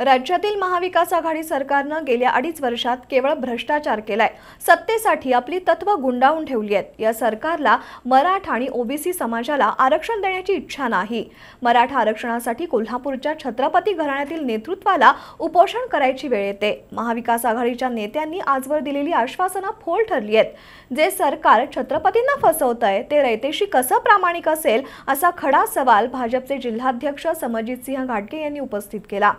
राज्यातील महाविकास आघाडी सरकारनं गेल्या अडीच वर्षात केवळ भ्रष्टाचार केलाय सत्तेसाठी आपली तत्व गुंडावून ठेवली आहेत या सरकारला मराठा आणि ओबीसी समाजाला आरक्षण देण्याची इच्छा नाही मराठा आरक्षणासाठी कोल्हापूरच्या छत्रपती घराण्यातील नेतृत्वाला उपोषण करायची वेळ येते महाविकास आघाडीच्या नेत्यांनी आजवर दिलेली आश्वासनं फोल ठरली आहेत जे सरकार छत्रपतींना फसवत आहे ते रयतेशी कसं प्रामाणिक असेल असा खडा सवाल भाजपचे जिल्हाध्यक्ष समजितसिंह सिंह यांनी उपस्थित केला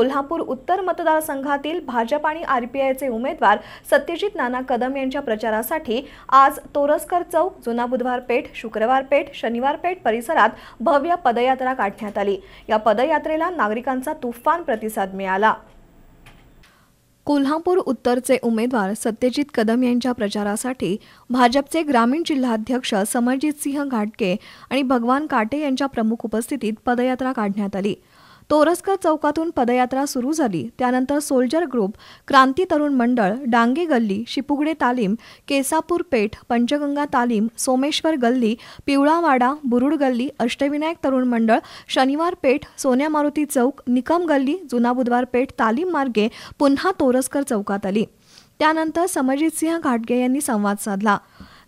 कोल्हापूर उत्तर मतदारसंघातील भाजप आणि आरपीआयचे उमेदवार सत्यजित नाना कदम यांच्या प्रचारासाठी आज तोरसकर चौक जुना बुधवार पेठ शुक्रवार पेठ शनिवार पेठ परिसरात भव्य पदयात्रा काढण्यात आली या पदयात्रेला नागरिकांचा तुफान प्रतिसाद मिळाला कोल्हापूर उत्तरचे उमेदवार सत्यजित कदम यांच्या प्रचारासाठी भाजपचे ग्रामीण जिल्हाध्यक्ष समरजितसिंह घाटके आणि भगवान काटे यांच्या प्रमुख उपस्थितीत पदयात्रा काढण्यात आली तोरसकर चौकातून पदयात्रा सुरू झाली त्यानंतर सोल्जर ग्रुप क्रांती तरुण मंडळ डांगे गल्ली शिपुगडे तालीम केसापूर पेठ पंचगंगा तालीम सोमेश्वर गल्ली पिवळावाडा बुरुड गल्ली अष्टविनायक तरुण मंडळ शनिवार पेठ सोन्या मारुती चौक निकम गल्ली जुना बुधवार पेठ तालीम मार्गे पुन्हा तोरसकर चौकात आली त्यानंतर समजितसिंह घाटगे यांनी संवाद साधला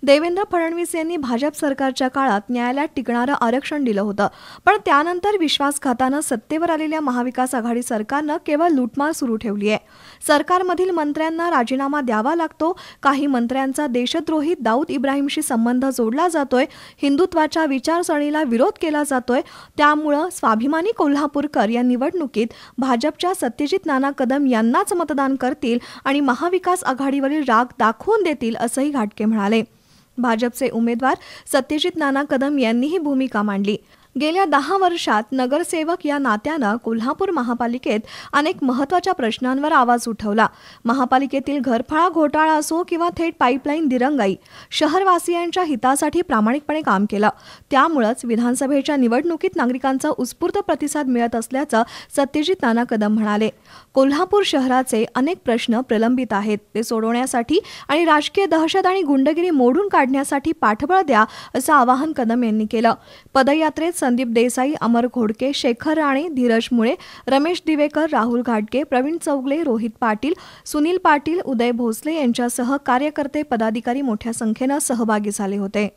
देवेंद्र फडणवीस यांनी भाजप सरकारच्या काळात न्यायालयात टिकणारं आरक्षण दिलं होतं पण त्यानंतर विश्वासघातानं सत्तेवर आलेल्या महाविकास आघाडी सरकारनं केवळ लूटमार सुरू ठेवली आहे सरकारमधील मंत्र्यांना राजीनामा द्यावा लागतो काही मंत्र्यांचा देशद्रोही दाऊद इब्राहिमशी संबंध जोडला जातोय हिंदुत्वाच्या विचारसरणीला विरोध केला जातोय त्यामुळं स्वाभिमानी कोल्हापूरकर या निवडणुकीत भाजपच्या सत्यजित नाना कदम यांनाच मतदान करतील आणि महाविकास आघाडीवरील राग दाखवून देतील असंही घाटके म्हणाले भाजपचे उमेदवार सत्यजित नाना कदम यांनीही भूमिका मांडली गेल्या दहा वर्षात नगरसेवक या नात्यानं कोल्हापूर महापालिकेत अनेक महत्वाच्या प्रश्नांवर आवाज उठवला महापालिकेतील घरफाळा घोटाळा असो किंवा थेट पाईपलाईन दिरंगाई शहरवासियांच्या हितासाठी प्रामाणिकपणे काम केलं त्यामुळेच विधानसभेच्या निवडणुकीत नागरिकांचा उत्स्फूर्त प्रतिसाद मिळत असल्याचं सत्यजित नाना कदम म्हणाले कोल्हापूर शहराचे अनेक प्रश्न प्रलंबित आहेत ते सोडवण्यासाठी आणि राजकीय दहशत आणि गुंडगिरी मोडून काढण्यासाठी पाठबळ द्या असं आवाहन कदम यांनी केलं पदयात्रेत संदीप देसाई अमर घोडके शेखर राणे धीरज मुळे रमेश दिवेकर राहुल घाटके प्रवीण चौगले रोहित पाटील सुनील पाटील उदय भोसले यांच्यासह कार्यकर्ते पदाधिकारी मोठ्या संख्येनं सहभागी झाले होते